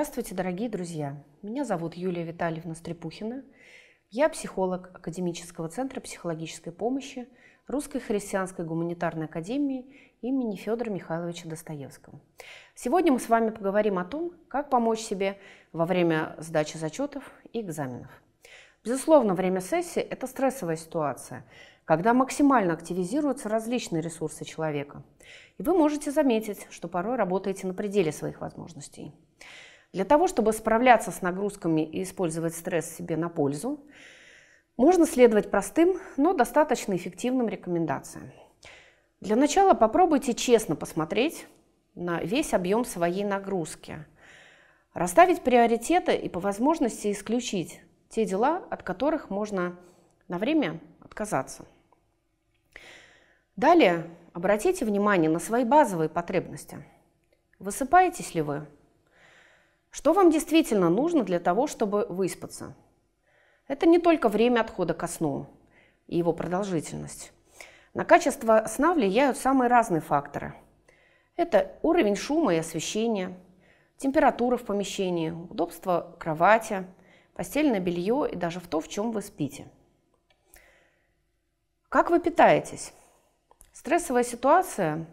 Здравствуйте, дорогие друзья! Меня зовут Юлия Витальевна Стрепухина. Я психолог Академического центра психологической помощи Русской христианской гуманитарной академии имени Федора Михайловича Достоевского. Сегодня мы с вами поговорим о том, как помочь себе во время сдачи зачетов и экзаменов. Безусловно, время сессии – это стрессовая ситуация, когда максимально активизируются различные ресурсы человека. И вы можете заметить, что порой работаете на пределе своих возможностей. Для того, чтобы справляться с нагрузками и использовать стресс себе на пользу, можно следовать простым, но достаточно эффективным рекомендациям. Для начала попробуйте честно посмотреть на весь объем своей нагрузки, расставить приоритеты и по возможности исключить те дела, от которых можно на время отказаться. Далее обратите внимание на свои базовые потребности. Высыпаетесь ли вы? Что вам действительно нужно для того, чтобы выспаться? Это не только время отхода ко сну и его продолжительность. На качество сна влияют самые разные факторы. Это уровень шума и освещения, температура в помещении, удобство кровати, постельное белье и даже в то, в чем вы спите. Как вы питаетесь? Стрессовая ситуация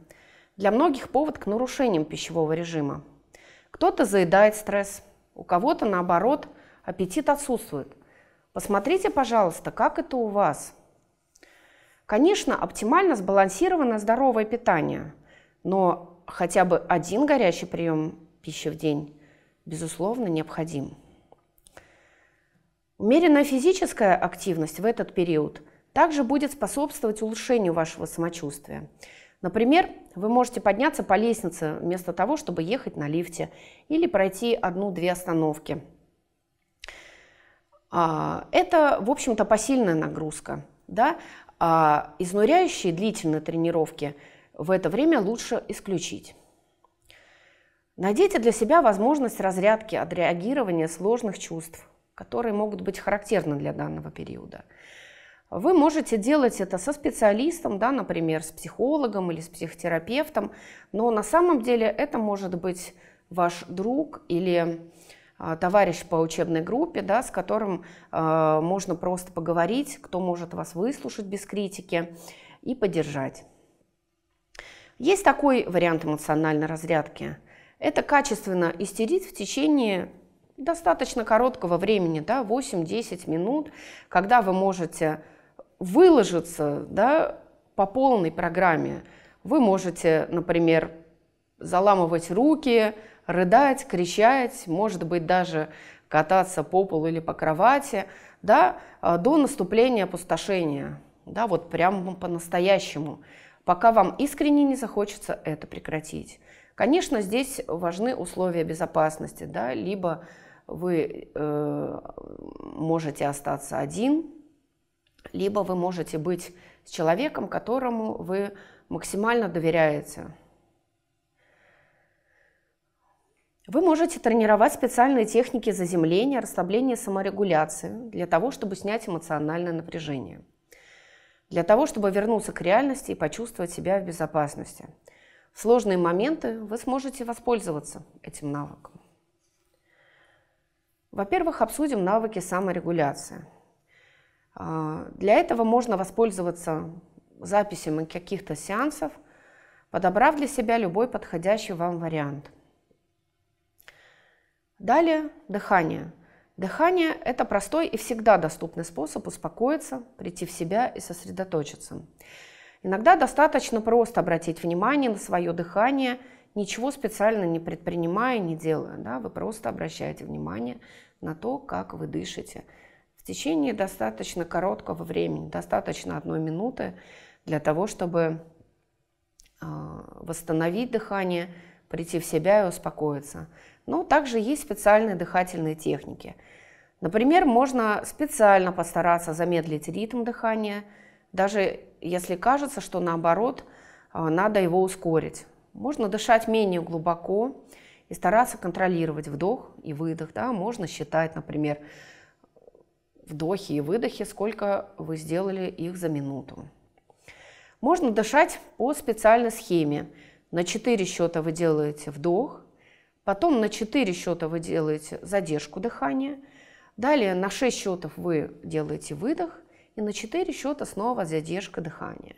для многих повод к нарушениям пищевого режима – кто-то заедает стресс, у кого-то, наоборот, аппетит отсутствует. Посмотрите, пожалуйста, как это у вас. Конечно, оптимально сбалансированное здоровое питание, но хотя бы один горячий прием пищи в день, безусловно, необходим. Умеренная физическая активность в этот период также будет способствовать улучшению вашего самочувствия. Например, вы можете подняться по лестнице вместо того, чтобы ехать на лифте или пройти одну-две остановки. А, это, в общем-то, посильная нагрузка. Да? А изнуряющие длительные тренировки в это время лучше исключить. Найдите для себя возможность разрядки от реагирования сложных чувств, которые могут быть характерны для данного периода. Вы можете делать это со специалистом, да, например, с психологом или с психотерапевтом, но на самом деле это может быть ваш друг или а, товарищ по учебной группе, да, с которым э, можно просто поговорить, кто может вас выслушать без критики и поддержать. Есть такой вариант эмоциональной разрядки. Это качественно истерить в течение достаточно короткого времени, да, 8-10 минут, когда вы можете выложиться да, по полной программе. Вы можете, например, заламывать руки, рыдать, кричать, может быть, даже кататься по полу или по кровати, да, а, до наступления опустошения, да, вот прямо по-настоящему, пока вам искренне не захочется это прекратить. Конечно, здесь важны условия безопасности, да, либо вы э, можете остаться один, либо вы можете быть с человеком, которому вы максимально доверяете. Вы можете тренировать специальные техники заземления, расслабления саморегуляции для того, чтобы снять эмоциональное напряжение, для того, чтобы вернуться к реальности и почувствовать себя в безопасности. В сложные моменты вы сможете воспользоваться этим навыком. Во-первых, обсудим навыки саморегуляции. А, для этого можно воспользоваться записями каких-то сеансов, подобрав для себя любой подходящий вам вариант. Далее дыхание. Дыхание – это простой и всегда доступный способ успокоиться, прийти в себя и сосредоточиться. Иногда достаточно просто обратить внимание на свое дыхание, ничего специально не предпринимая, не делая. Да? Вы просто обращаете внимание на то, как вы дышите – в течение достаточно короткого времени, достаточно одной минуты для того, чтобы а, восстановить дыхание, прийти в себя и успокоиться. Но также есть специальные дыхательные техники. Например, можно специально постараться замедлить ритм дыхания, даже если кажется, что наоборот а, надо его ускорить. Можно дышать менее глубоко и стараться контролировать вдох и выдох. Да? Можно считать, например, вдохи и выдохи, сколько вы сделали их за минуту. Можно дышать по специальной схеме. На 4 счета вы делаете вдох, потом на 4 счета вы делаете задержку дыхания, далее на 6 счетов вы делаете выдох, и на 4 счета снова задержка дыхания.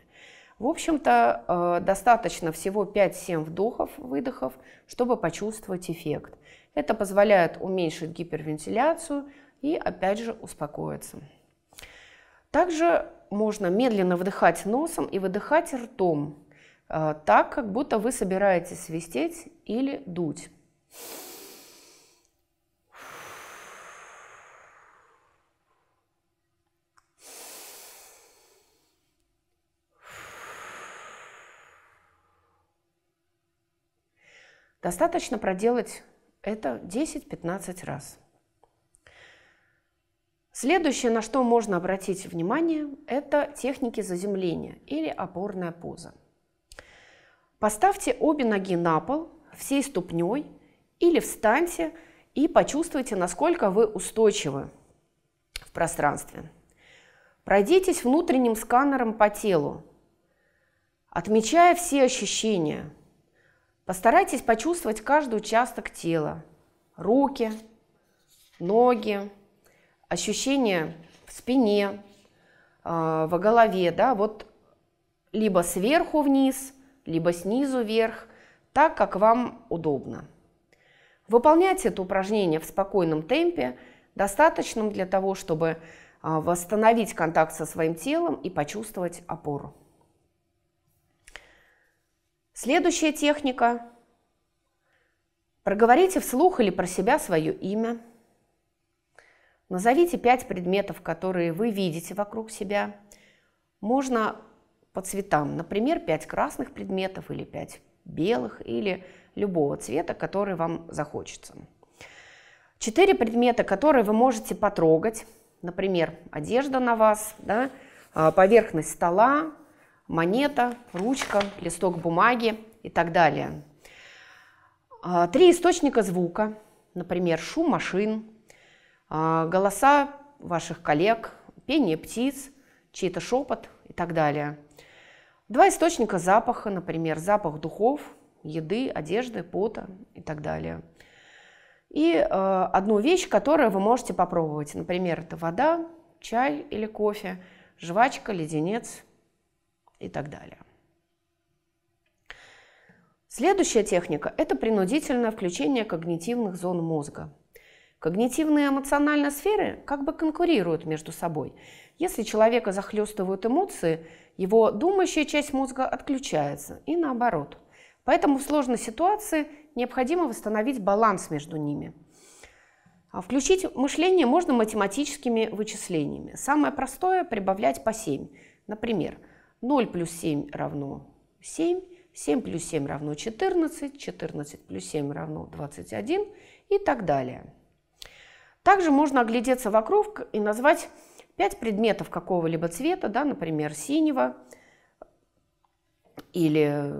В общем-то, э, достаточно всего 5-7 вдохов, выдохов, чтобы почувствовать эффект. Это позволяет уменьшить гипервентиляцию, и опять же успокоиться. Также можно медленно вдыхать носом и выдыхать ртом, э, так как будто вы собираетесь свистеть или дуть. Достаточно проделать это 10-15 раз. Следующее, на что можно обратить внимание, это техники заземления или опорная поза. Поставьте обе ноги на пол, всей ступней, или встаньте и почувствуйте, насколько вы устойчивы в пространстве. Пройдитесь внутренним сканером по телу, отмечая все ощущения. Постарайтесь почувствовать каждый участок тела, руки, ноги, ощущение в спине, а, в голове, да, вот либо сверху вниз, либо снизу вверх, так, как вам удобно. Выполнять это упражнение в спокойном темпе, достаточном для того, чтобы а, восстановить контакт со своим телом и почувствовать опору. Следующая техника. Проговорите вслух или про себя свое имя. Назовите пять предметов, которые вы видите вокруг себя. Можно по цветам, например, пять красных предметов или пять белых или любого цвета, который вам захочется. Четыре предмета, которые вы можете потрогать, например, одежда на вас, да, а, поверхность стола, монета, ручка, листок бумаги и так далее. А, три источника звука, например, шум машин, а, голоса ваших коллег, пение птиц, чей-то шепот и так далее. Два источника запаха, например, запах духов, еды, одежды, пота и так далее. И э, одну вещь, которую вы можете попробовать, например, это вода, чай или кофе, жвачка, леденец и так далее. Следующая техника – это принудительное включение когнитивных зон мозга. Когнитивные и эмоциональные сферы как бы конкурируют между собой. Если человека захлестывают эмоции, его думающая часть мозга отключается, и наоборот. Поэтому в сложной ситуации необходимо восстановить баланс между ними. А включить мышление можно математическими вычислениями. Самое простое – прибавлять по 7. Например, 0 плюс 7 равно 7, 7 плюс 7 равно 14, 14 плюс 7 равно 21 и так далее. Также можно оглядеться вокруг и назвать 5 предметов какого-либо цвета, да, например, синего или,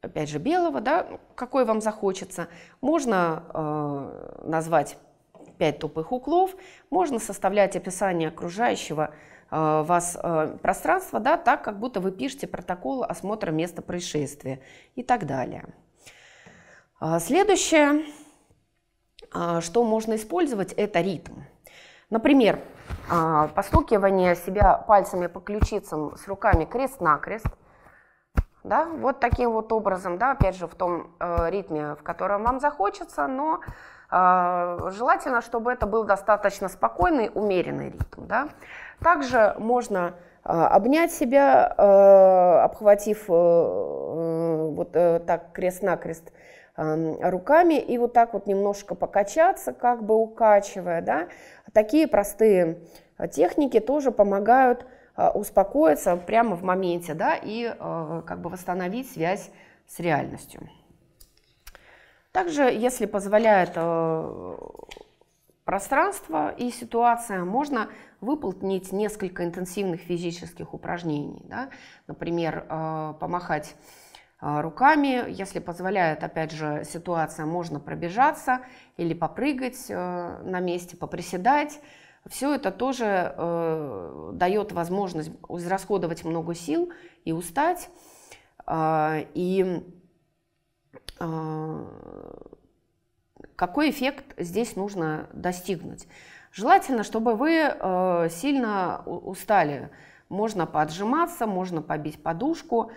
опять же, белого, да, какой вам захочется. Можно э, назвать 5 тупых углов, можно составлять описание окружающего э, вас э, пространства, да, так, как будто вы пишете протокол осмотра места происшествия и так далее. А следующее а, что можно использовать, это ритм. Например, а, постукивание себя пальцами по ключицам с руками крест-накрест. Да, вот таким вот образом, да, опять же, в том э, ритме, в котором вам захочется, но э, желательно, чтобы это был достаточно спокойный, умеренный ритм. Да. Также можно э, обнять себя, обхватив вот так крест-накрест крест руками и вот так вот немножко покачаться, как бы укачивая. Да? Такие простые а, техники тоже помогают а, успокоиться прямо в моменте да, и а, как бы восстановить связь с реальностью. Также, если позволяет пространство и ситуация, можно выполнить несколько интенсивных физических упражнений. Да? Например, помахать а, руками. Если позволяет, опять же, ситуация, можно пробежаться или попрыгать э, на месте, поприседать. Все это тоже э, дает возможность израсходовать много сил и устать. А, и а, какой эффект здесь нужно достигнуть? Желательно, чтобы вы э, сильно устали. Можно поджиматься, можно побить подушку.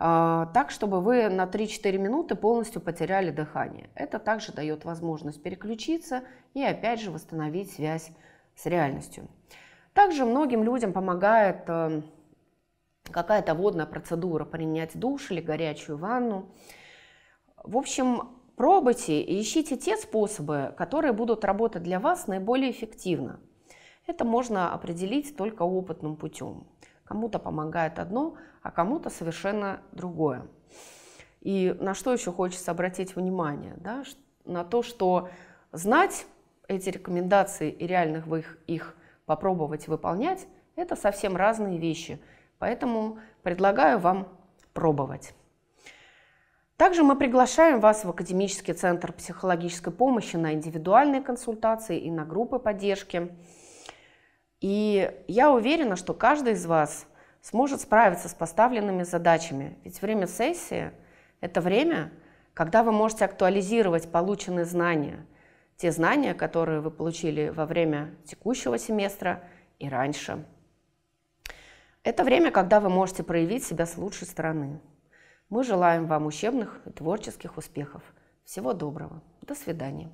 А, так, чтобы вы на 3-4 минуты полностью потеряли дыхание. Это также дает возможность переключиться и опять же восстановить связь с реальностью. Также многим людям помогает э, какая-то водная процедура, принять душ или горячую ванну. В общем, пробуйте и ищите те способы, которые будут работать для вас наиболее эффективно. Это можно определить только опытным путем. Кому-то помогает одно, а кому-то совершенно другое. И на что еще хочется обратить внимание? Да? На то, что знать эти рекомендации и реально вы их, их попробовать выполнять, это совсем разные вещи. Поэтому предлагаю вам пробовать. Также мы приглашаем вас в Академический центр психологической помощи на индивидуальные консультации и на группы поддержки. И я уверена, что каждый из вас сможет справиться с поставленными задачами. Ведь время сессии – это время, когда вы можете актуализировать полученные знания, те знания, которые вы получили во время текущего семестра и раньше. Это время, когда вы можете проявить себя с лучшей стороны. Мы желаем вам учебных и творческих успехов. Всего доброго. До свидания.